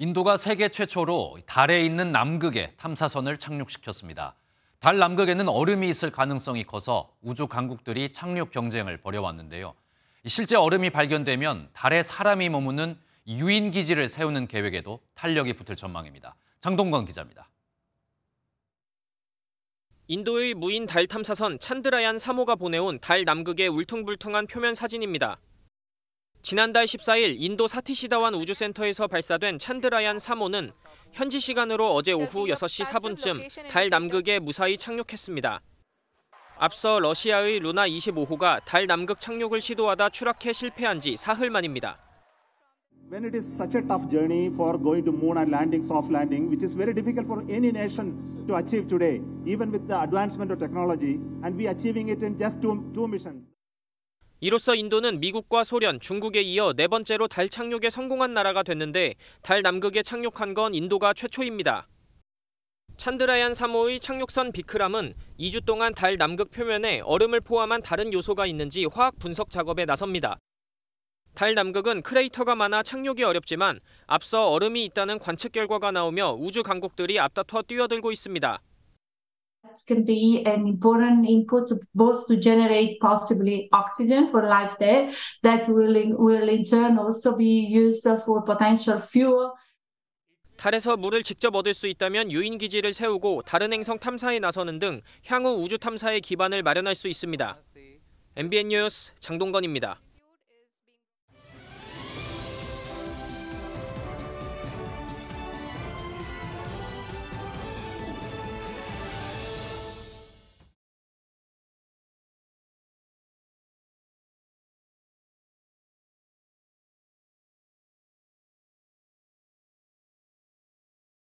인도가 세계 최초로 달에 있는 남극에 탐사선을 착륙시켰습니다. 달 남극에는 얼음이 있을 가능성이 커서 우주 강국들이 착륙 경쟁을 벌여왔는데요. 실제 얼음이 발견되면 달에 사람이 머무는 유인 기지를 세우는 계획에도 탄력이 붙을 전망입니다. 장동건 기자입니다. 인도의 무인 달 탐사선 찬드라얀 3호가 보내온 달 남극의 울퉁불퉁한 표면 사진입니다. 지난달 14일 인도 사티시다완 우주센터에서 발사된 찬드라얀 3호는 현지 시간으로 어제 오후 6시 4분쯤 달 남극에 무사히 착륙했습니다. 앞서 러시아의 루나 25호가 달 남극 착륙을 시도하다 추락해 실패한 지 사흘 만입니다. When it is such a tough journey for going to moon and landing, soft landing, which is very difficult for any nation to achieve today, even with the advancement of technology, and we achieving it in just two, two missions. 이로써 인도는 미국과 소련, 중국에 이어 네 번째로 달 착륙에 성공한 나라가 됐는데 달 남극에 착륙한 건 인도가 최초입니다. 찬드라얀 3호의 착륙선 비크람은 2주 동안 달 남극 표면에 얼음을 포함한 다른 요소가 있는지 화학 분석 작업에 나섭니다. 달 남극은 크레이터가 많아 착륙이 어렵지만 앞서 얼음이 있다는 관측 결과가 나오며 우주 강국들이 앞다퉈 뛰어들고 있습니다. that can be an important input both to generate possibly oxygen for life there that will in, will in turn also be used for potential fuel. 달에서 물을 직접 얻을 수 있다면 유인 기지를 세우고 다른 행성 탐사에 나서는 등 향후 우주 탐사의 기반을 마련할 수 있습니다. MBN 뉴스 장동건입니다.